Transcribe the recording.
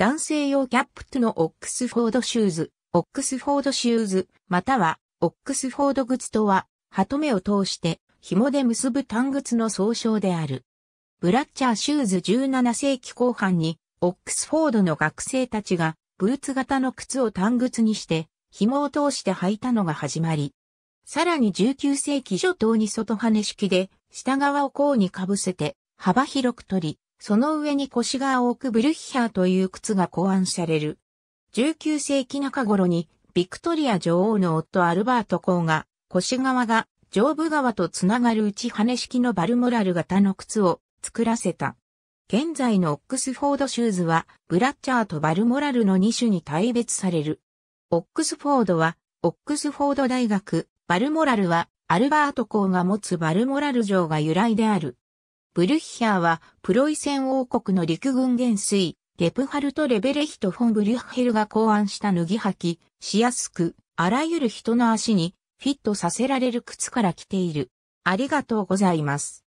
男性用キャップとのオックスフォードシューズ、オックスフォードシューズ、または、オックスフォード靴とは、鳩めを通して、紐で結ぶ単靴の総称である。ブラッチャーシューズ17世紀後半に、オックスフォードの学生たちが、ブーツ型の靴を単靴にして、紐を通して履いたのが始まり。さらに19世紀初頭に外羽式で、下側を甲にかぶせて、幅広く取り、その上に腰が多くブルッヒャーという靴が考案される。19世紀中頃に、ビクトリア女王の夫アルバート公が、腰側が上部側とつながる内羽式のバルモラル型の靴を作らせた。現在のオックスフォードシューズは、ブラッチャーとバルモラルの2種に大別される。オックスフォードは、オックスフォード大学、バルモラルは、アルバート校が持つバルモラル城が由来である。ブルッヒャーはプロイセン王国の陸軍元帥、ゲプハルト・レベレヒト・フォン・ブリュッヘルが考案した脱ぎ履き、しやすく、あらゆる人の足にフィットさせられる靴から来ている。ありがとうございます。